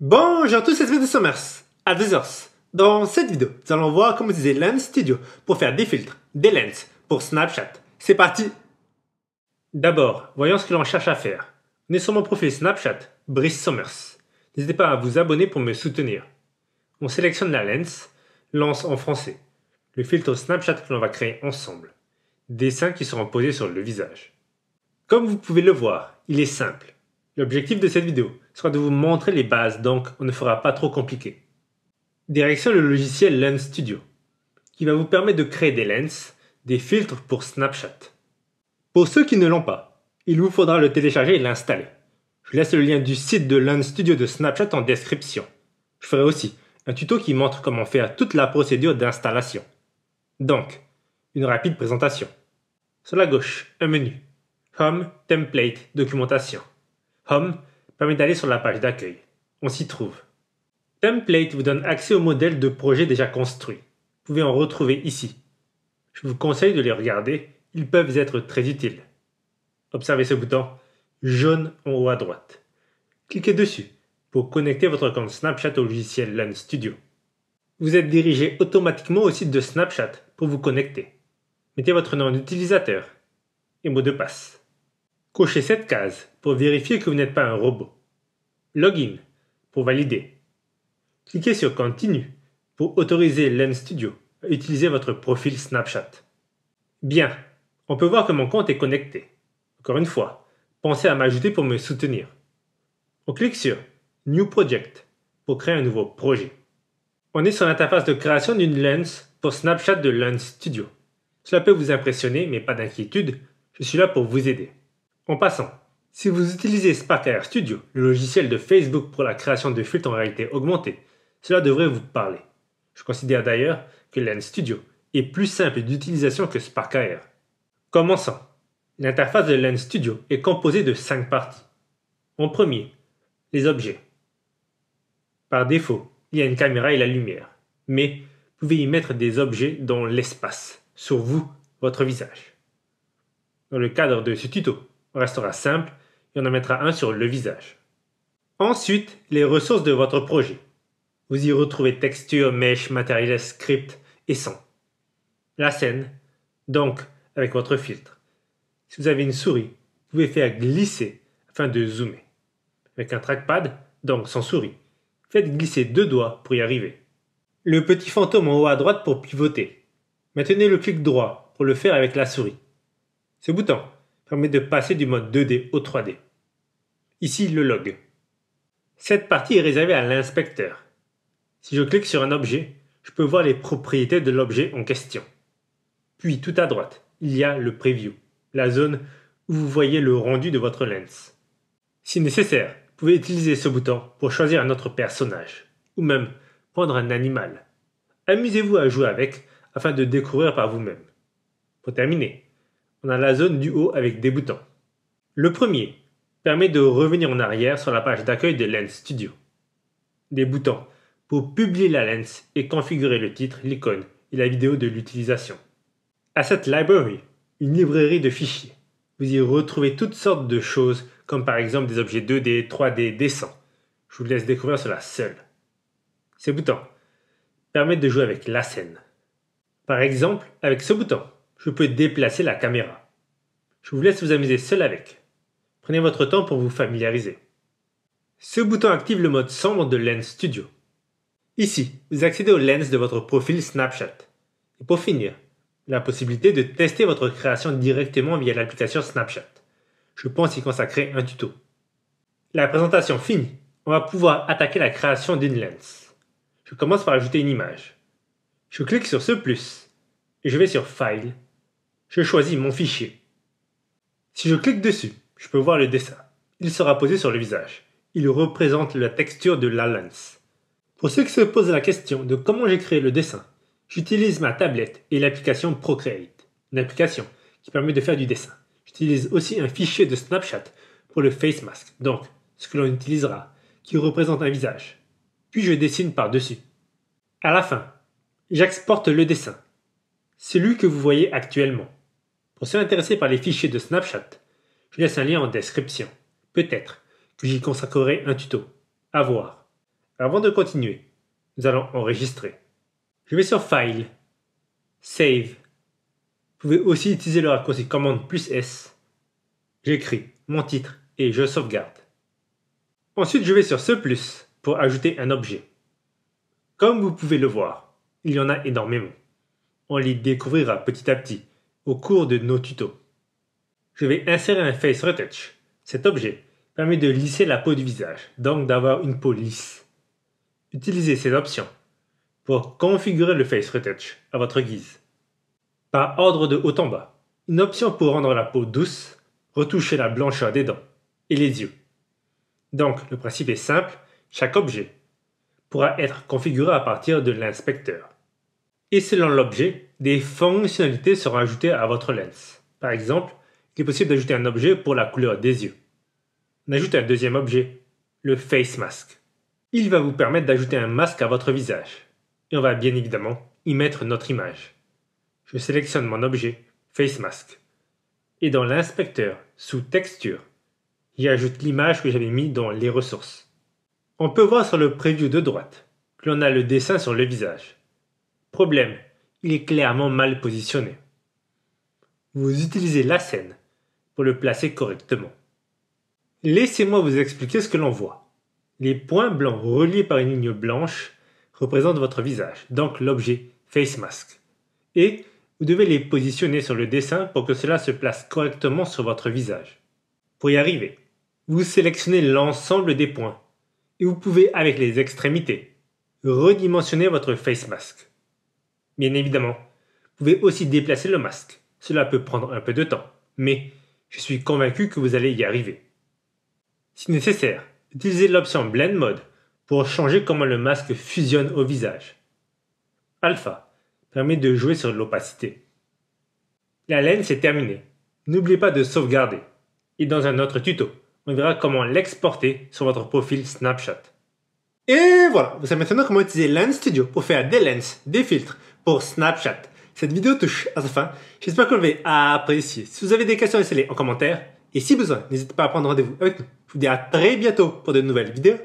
Bonjour à tous, c'est de Summers, à heures, Dans cette vidéo, nous allons voir comment utiliser Lens Studio pour faire des filtres, des lenses pour Snapchat. C'est parti D'abord, voyons ce que l'on cherche à faire. On sur mon profil Snapchat, Brice Summers. N'hésitez pas à vous abonner pour me soutenir. On sélectionne la lens, lance en français, le filtre Snapchat que l'on va créer ensemble. Dessins qui seront posés sur le visage. Comme vous pouvez le voir, il est simple. L'objectif de cette vidéo sera de vous montrer les bases, donc on ne fera pas trop compliqué. Direction le logiciel Lens Studio, qui va vous permettre de créer des lens, des filtres pour Snapchat. Pour ceux qui ne l'ont pas, il vous faudra le télécharger et l'installer. Je laisse le lien du site de Lens Studio de Snapchat en description. Je ferai aussi un tuto qui montre comment faire toute la procédure d'installation. Donc, une rapide présentation. Sur la gauche, un menu. Home, Template, Documentation. Home permet d'aller sur la page d'accueil. On s'y trouve. Template vous donne accès aux modèles de projets déjà construits. Vous pouvez en retrouver ici. Je vous conseille de les regarder, ils peuvent être très utiles. Observez ce bouton jaune en haut à droite. Cliquez dessus pour connecter votre compte Snapchat au logiciel Lens Studio. Vous êtes dirigé automatiquement au site de Snapchat pour vous connecter. Mettez votre nom d'utilisateur et mot de passe. Cochez cette case pour vérifier que vous n'êtes pas un robot. Login pour valider. Cliquez sur Continue pour autoriser Lens Studio à utiliser votre profil Snapchat. Bien, on peut voir que mon compte est connecté. Encore une fois, pensez à m'ajouter pour me soutenir. On clique sur New Project pour créer un nouveau projet. On est sur l'interface de création d'une lens pour Snapchat de Lens Studio. Cela peut vous impressionner, mais pas d'inquiétude, je suis là pour vous aider. En passant, si vous utilisez Spark Studio, le logiciel de Facebook pour la création de filtres en réalité augmentée, cela devrait vous parler. Je considère d'ailleurs que Lens Studio est plus simple d'utilisation que Spark Air. Commençons. L'interface de Lens Studio est composée de 5 parties. En premier, les objets. Par défaut, il y a une caméra et la lumière, mais vous pouvez y mettre des objets dans l'espace, sur vous, votre visage. Dans le cadre de ce tuto, restera simple et on en mettra un sur le visage. Ensuite, les ressources de votre projet. Vous y retrouvez texture, mèche, matériel, script et son. La scène, donc avec votre filtre. Si vous avez une souris, vous pouvez faire glisser afin de zoomer. Avec un trackpad, donc sans souris, faites glisser deux doigts pour y arriver. Le petit fantôme en haut à droite pour pivoter. Maintenez le clic droit pour le faire avec la souris. Ce bouton permet de passer du mode 2D au 3D. Ici le log. Cette partie est réservée à l'inspecteur. Si je clique sur un objet, je peux voir les propriétés de l'objet en question. Puis tout à droite, il y a le preview, la zone où vous voyez le rendu de votre lens. Si nécessaire, vous pouvez utiliser ce bouton pour choisir un autre personnage, ou même prendre un animal. Amusez-vous à jouer avec afin de découvrir par vous-même. Pour terminer, on a la zone du haut avec des boutons. Le premier permet de revenir en arrière sur la page d'accueil de Lens Studio. Des boutons pour publier la lens et configurer le titre, l'icône et la vidéo de l'utilisation. cette Library, une librairie de fichiers. Vous y retrouvez toutes sortes de choses comme par exemple des objets 2D, 3D, dessins. Je vous laisse découvrir cela seul. Ces boutons permettent de jouer avec la scène. Par exemple, avec ce bouton, je peux déplacer la caméra. Je vous laisse vous amuser seul avec. Prenez votre temps pour vous familiariser. Ce bouton active le mode sombre de Lens Studio. Ici, vous accédez aux lens de votre profil Snapchat. Et pour finir, la possibilité de tester votre création directement via l'application Snapchat. Je pense y consacrer un tuto. La présentation finie, on va pouvoir attaquer la création d'une lens. Je commence par ajouter une image. Je clique sur ce plus et je vais sur File, je choisis mon fichier. Si je clique dessus, je peux voir le dessin. Il sera posé sur le visage. Il représente la texture de la Pour ceux qui se posent la question de comment j'ai créé le dessin, j'utilise ma tablette et l'application Procreate, une application qui permet de faire du dessin. J'utilise aussi un fichier de Snapchat pour le face mask, donc ce que l'on utilisera, qui représente un visage. Puis je dessine par-dessus. À la fin, j'exporte le dessin, celui que vous voyez actuellement. Pour ceux par les fichiers de Snapchat, je laisse un lien en description. Peut-être que j'y consacrerai un tuto. A voir. Avant de continuer, nous allons enregistrer. Je vais sur File, Save. Vous pouvez aussi utiliser le raccourci commande plus S. J'écris mon titre et je sauvegarde. Ensuite, je vais sur ce plus pour ajouter un objet. Comme vous pouvez le voir, il y en a énormément. On les découvrira petit à petit au cours de nos tutos. Je vais insérer un face retouch. Cet objet permet de lisser la peau du visage, donc d'avoir une peau lisse. Utilisez ces options pour configurer le face retouch à votre guise. Par ordre de haut en bas, une option pour rendre la peau douce, retoucher la blancheur des dents et les yeux. Donc le principe est simple, chaque objet pourra être configuré à partir de l'inspecteur. Et selon l'objet, des fonctionnalités seront ajoutées à votre lens. Par exemple, il est possible d'ajouter un objet pour la couleur des yeux. On ajoute un deuxième objet, le face mask. Il va vous permettre d'ajouter un masque à votre visage. Et on va bien évidemment y mettre notre image. Je sélectionne mon objet, face mask. Et dans l'inspecteur, sous texture, j'y ajoute l'image que j'avais mis dans les ressources. On peut voir sur le preview de droite que l'on a le dessin sur le visage. Problème, il est clairement mal positionné. Vous utilisez la scène pour le placer correctement. Laissez-moi vous expliquer ce que l'on voit. Les points blancs reliés par une ligne blanche représentent votre visage, donc l'objet face mask. Et vous devez les positionner sur le dessin pour que cela se place correctement sur votre visage. Pour y arriver, vous sélectionnez l'ensemble des points et vous pouvez avec les extrémités redimensionner votre face mask. Bien évidemment, vous pouvez aussi déplacer le masque. Cela peut prendre un peu de temps, mais je suis convaincu que vous allez y arriver. Si nécessaire, utilisez l'option Blend Mode pour changer comment le masque fusionne au visage. Alpha permet de jouer sur l'opacité. La laine est terminée. N'oubliez pas de sauvegarder. Et dans un autre tuto, on verra comment l'exporter sur votre profil Snapchat. Et voilà, vous savez maintenant comment utiliser Lens Studio pour faire des lenses, des filtres, Snapchat. Cette vidéo touche à sa fin. J'espère que vous l'avez apprécié. Si vous avez des questions, laissez-les en commentaire. Et si besoin, n'hésitez pas à prendre rendez-vous avec nous. Je vous dis à très bientôt pour de nouvelles vidéos.